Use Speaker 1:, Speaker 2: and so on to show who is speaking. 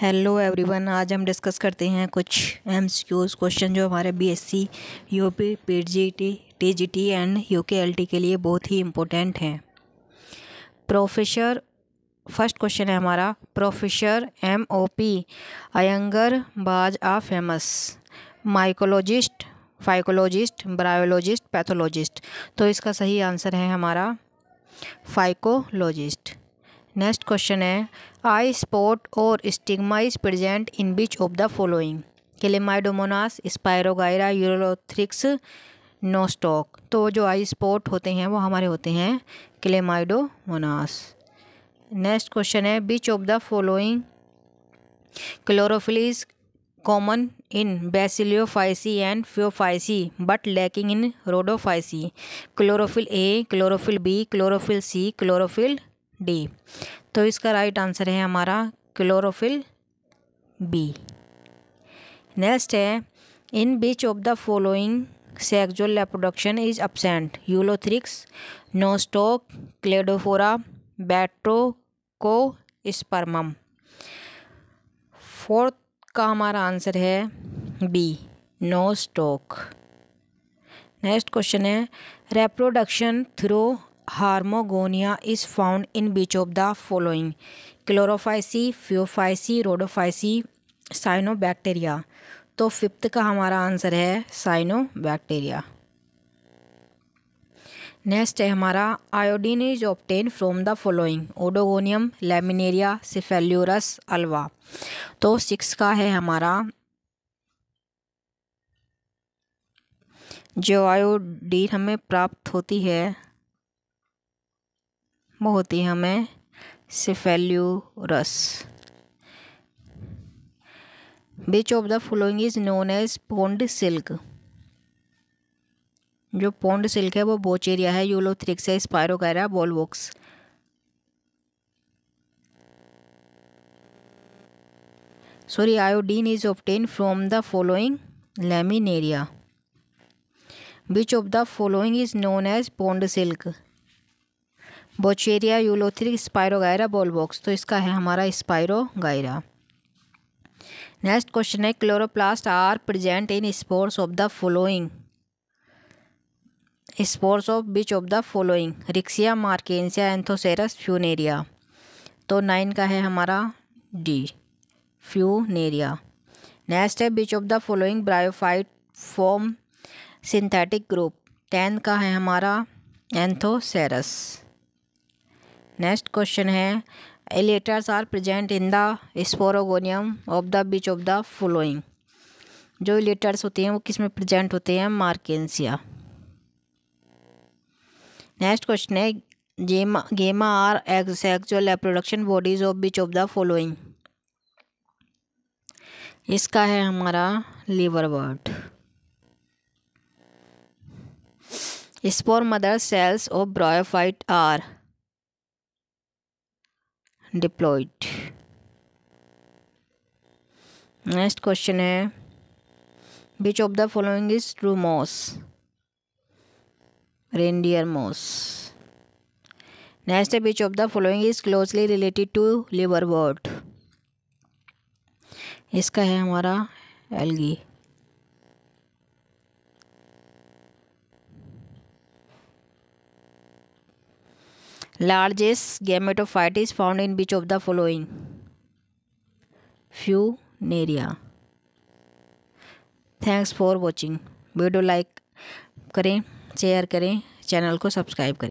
Speaker 1: hello everyone आज हम discuss करते हैं कुछ एम क्वेश्चन जो हमारे B S C U P P G T T G T and U K L T के लिए बहुत ही इम्पोर्टेंट हैं प्रोफेसर फर्स्ट क्वेश्चन है हमारा professor M O P Iyengar was a famous mycologist phycologist biologist pathologist तो इसका सही आंसर है हमारा फाइकोलॉजिस्ट नेक्स्ट क्वेश्चन है आई स्पॉट और stigma is present in which of the following Chlamydomonas Spirogyra Ulothrix Nostoc तो जो आई स्पॉट होते हैं वो हमारे होते हैं क्लेमाइडोमोनास नेक्स्ट क्वेश्चन है which of the following chlorophyll common in Bacillariophyceae and Phaeophyceae but lacking in Rhodophyceae chlorophyll A chlorophyll B chlorophyll C chlorophyll D तो इसका राइट आंसर है हमारा क्लोरोफिल बी नेक्स्ट है in which of the following sexual reproduction is absent Ulothrix Nostoc Cladophora Batrachospermum fourth का हमारा answer है B Nostoc next question है reproduction through hormogonia is found in which of the following Chlorophyceae Phaeophyceae Rhodophyceae cyanobacteria तो fifth का हमारा answer है cyanobacteria next है हमारा iodine is obtained from the following Oedogonium Laminaria Cephaleuros Ulva तो six का है हमारा जो आयोडीन हमें प्राप्त होती है होती है हमें Cephaleuros which of the following is known as pond silk जो पोंड सिल्क है वो बोचेरिया है थ्रिक्स है स्पायरो Volvox sorry iodine is obtained from the following Laminaria which of the following is known as pond silk Vaucheria Ulothrix Spirogyra Volvox तो इसका है हमारा गायरा नेक्स्ट क्वेश्चन है chloroplast are present in spores of the following spores of which of the following Riccia मार्केन्सिया Anthoceros Funaria तो nine का है हमारा डी फ्यूनेरिया नेक्स्ट है which of the following bryophyte form synthetic group ten का है हमारा Anthoceros next question है elaters are present in the sporogonium of the which of the following जो एलेटर्स होते हैं वो किस में प्रेजेंट होते हैं मार्केंसिया नेक्स्ट क्वेश्चन है gemma gemma are asexual reproduction bodies of which of the following इसका है हमारा liverwort spore mother cells of bryophyte are diploid next question है which of the following is true moss reindeer moss next है which of the following is closely related to liverwort इसका है हमारा algae largest gametophyte is found in which of the following Funaria thanks for watching video like करें share करें channel को subscribe करें